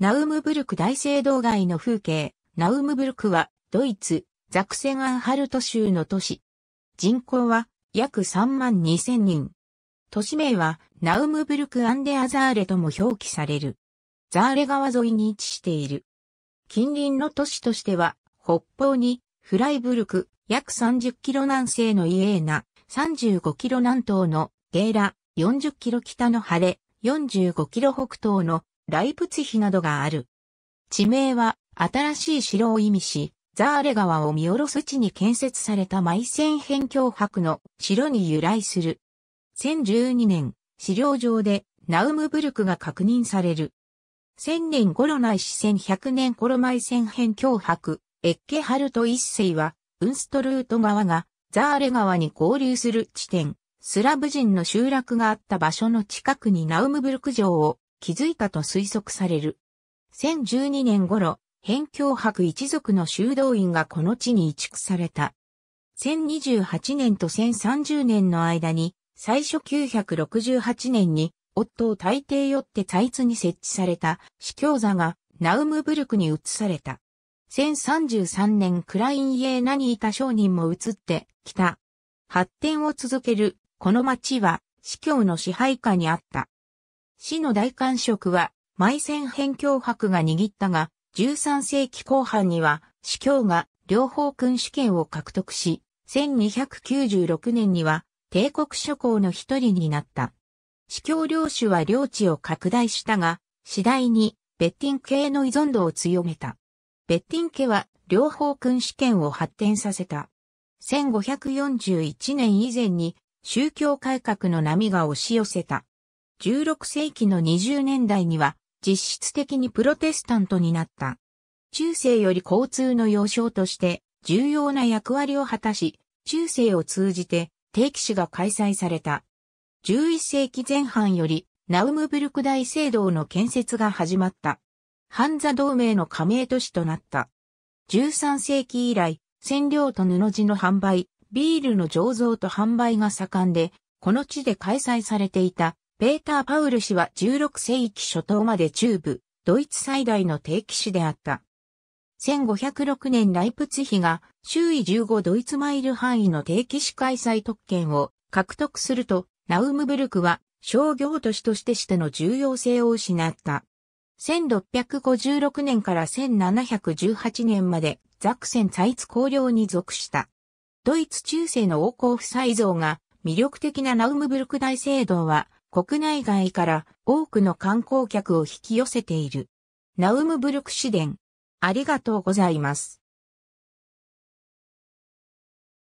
ナウムブルク大聖堂街の風景。ナウムブルクは、ドイツ、ザクセアンハルト州の都市。人口は、約3万2千人。都市名は、ナウムブルクアンデアザーレとも表記される。ザーレ川沿いに位置している。近隣の都市としては、北方に、フライブルク、約30キロ南西のイエーナ、35キロ南東のゲーラ、40キロ北のハレ、45キロ北東のライプツヒなどがある。地名は、新しい城を意味し、ザーレ川を見下ろす地に建設された埋線辺境白の城に由来する。1012年、資料上でナウムブルクが確認される。1000年頃い視1100年頃埋線辺境白。エッケハルト一世は、ウンストルート川がザーレ川に合流する地点、スラブ人の集落があった場所の近くにナウムブルク城を気づいたと推測される。1012年頃、辺境博一族の修道院がこの地に移築された。1028年と1030年の間に、最初968年に、夫を大抵よってタイツに設置された、司教座が、ナウムブルクに移された。1033年クライン家何いた商人も移ってきた。発展を続ける、この町は、司教の支配下にあった。死の大官職は、埋戦辺境博が握ったが、13世紀後半には、司教が両方君主権を獲得し、1296年には、帝国諸侯の一人になった。司教領主は領地を拡大したが、次第に、ベッティン系の依存度を強めた。ベッティン家は、両方君主権を発展させた。1541年以前に、宗教改革の波が押し寄せた。16世紀の20年代には実質的にプロテスタントになった。中世より交通の要衝として重要な役割を果たし、中世を通じて定期史が開催された。11世紀前半よりナウムブルク大聖堂の建設が始まった。ハンザ同盟の加盟都市となった。13世紀以来、染料と布地の販売、ビールの醸造と販売が盛んで、この地で開催されていたペーター・パウル氏は16世紀初頭まで中部、ドイツ最大の定期市であった。1506年ライプツヒが周囲15ドイツマイル範囲の定期市開催特権を獲得すると、ナウムブルクは商業都市としてしての重要性を失った。1656年から1718年までザクセン・ツァイツ公領に属した。ドイツ中世の王侯夫妻像が魅力的なナウムブルク大聖堂は国内外から多くの観光客を引き寄せている。ナウムブルク市電。ありがとうございます。